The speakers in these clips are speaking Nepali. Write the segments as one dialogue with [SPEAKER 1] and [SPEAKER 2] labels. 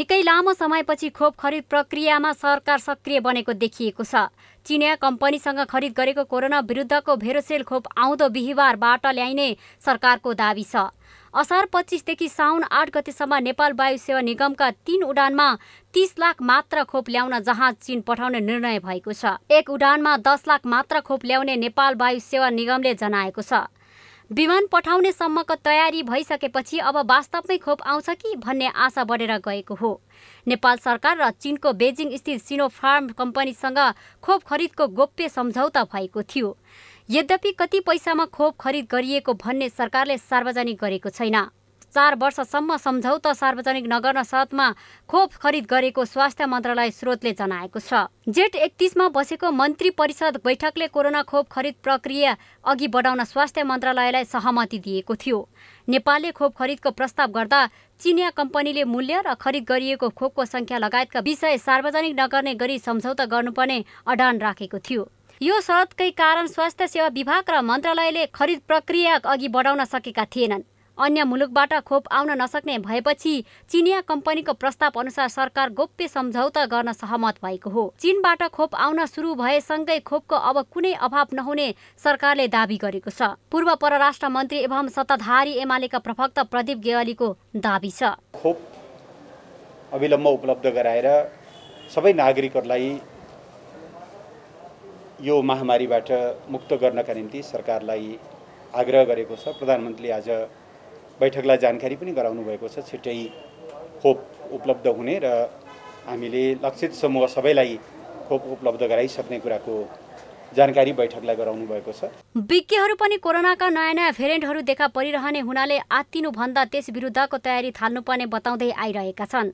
[SPEAKER 1] निकै लामो समयपछि खोप खरिद प्रक्रियामा सरकार सक्रिय बनेको देखिएको छ चिनिया कम्पनीसँग खरिद गरेको कोरोना विरुद्धको भेरोसेल खोप आउँदो बिहिबारबाट ल्याइने सरकारको दावी छ असार पच्चिसदेखि साउन आठ गतिसम्म नेपाल वायु सेवा निगमका तीन उडानमा तीस लाख मात्र खोप ल्याउन जहाज चीन पठाउने निर्णय भएको छ एक उडानमा दस लाख मात्र खोप ल्याउने नेपाल वायु सेवा निगमले जनाएको छ विमान पठाउने सम्मको तयारी भइसकेपछि अब वास्तवमै खोप आउँछ कि भन्ने आशा बढेर गएको हो नेपाल सरकार र चीनको बेजिङ स्थित सिनोफार्म कम्पनीसँग खोप खरिदको गोप्य सम्झौता भएको थियो यद्यपि कति पैसामा खोप खरिद गरिएको भन्ने सरकारले सार्वजनिक गरेको छैन चार वर्षसम्म सम्झौता सार्वजनिक नगर्न साथमा खोप खरिद गरेको स्वास्थ्य मन्त्रालय स्रोतले जनाएको छ जेठ एकतिसमा बसेको मन्त्री परिषद बैठकले कोरोना खोप खरिद प्रक्रिया अघि बढाउन स्वास्थ्य मन्त्रालयलाई सहमति दिएको थियो नेपालले खोप खरिदको प्रस्ताव गर्दा चिनिया कम्पनीले मूल्य र खरिद गरिएको खोपको सङ्ख्या लगायतका विषय सार्वजनिक नगर्ने गरी सम्झौता गर्नुपर्ने अडान राखेको थियो यो शर्तकै कारण स्वास्थ्य सेवा विभाग र मन्त्रालयले खरिद प्रक्रिया अघि बढाउन सकेका थिएनन् अन्य मुलुकबाट खोप आउन नसक्ने भएपछि चिनिया कम्पनीको प्रस्ताव अनुसार सरकार गोप्य सम्झौता गर्न सहमत भएको हो चीनबाट खोप आउन सुरु भएसँगै खोपको अब कुनै अभाव नहुने सरकारले दावी गरेको छ पूर्व परराष्ट्र मन्त्री एवं सत्ताधारी एमालेका प्रवक्ता प्रदीप गेवालीको दावी छ
[SPEAKER 2] खोप अविलम्ब उपलब्ध गराएर सबै नागरिकहरूलाई यो महामारीबाट मुक्त गर्नका निम्ति सरकारलाई आग्रह गरेको छ प्रधानमन्त्रीले आज बैठकलाई जानकारी पनि गराउनु भएको छ छिट्टै खोप उपलब्ध हुने र हामीले लक्षित समूह सबैलाई खोप उपलब्ध गराइसक्ने कुराको जानकारी बैठकलाई गराउनु भएको छ
[SPEAKER 1] विज्ञहरू पनि कोरोनाका नयाँ नयाँ भेरिएन्टहरू देखा परिरहने हुनाले आत्तिनुभन्दा त्यस विरुद्धको तयारी थाल्नुपर्ने बताउँदै आइरहेका छन्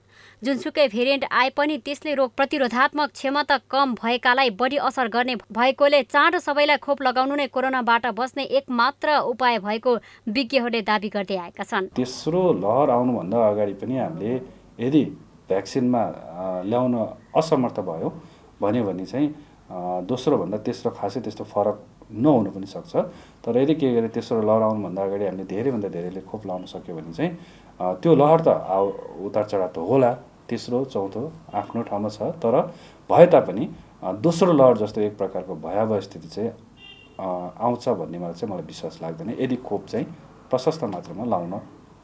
[SPEAKER 1] जुनसुकै भेरिएन्ट आए पनि त्यसले रोग प्रतिरोधात्मक क्षमता कम भएकालाई बढी असर गर्ने भएकोले चाँडो सबैलाई खोप लगाउनु नै कोरोनाबाट बस्ने एक मात्र उपाय भएको विज्ञहरूले दावी गर्दै आएका छन्
[SPEAKER 3] तेस्रो लहर आउनुभन्दा अगाडि पनि हामीले यदि भ्याक्सिनमा ल्याउन असमर्थ भयो भन्यो भने चाहिँ दोस्रो भन्दा तेस्रो खासै त्यस्तो फरक नहुनु पनि सक्छ तर यदि के गरे तेस्रो लहर आउनुभन्दा अगाडि हामीले धेरैभन्दा धेरैले खोप लाउन सक्यो भने चाहिँ त्यो लहर त उतार चढाव त होला तेस्रो चौथो आफ्नो ठाउँमा छ तर भए तापनि दोस्रो लहर जस्तो एक प्रकारको भयावह स्थिति चाहिँ आउँछ भन्ने मलाई चाहिँ मलाई विश्वास लाग्दैन यदि खोप चाहिँ प्रशस्त मात्रामा लाउन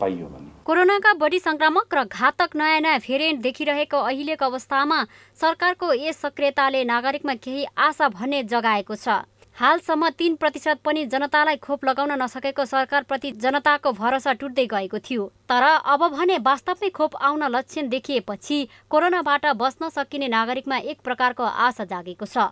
[SPEAKER 3] पाइयो भने
[SPEAKER 1] कोरोनाका बढी संक्रामक र घातक नयाँ नयाँ भेरिएन्ट देखिरहेको अहिलेको अवस्थामा सरकारको यस सक्रियताले नागरिकमा केही आशा भन्ने जगाएको छ हालसम्म तिन प्रतिशत पनि जनतालाई खोप लगाउन नसकेको सरकारप्रति जनताको भरोसा टुट्दै गएको थियो तर अब भने वास्तवमै खोप आउन लक्षण देखिएपछि कोरोनाबाट बस्न सकिने नागरिकमा एक प्रकारको आशा जागेको छ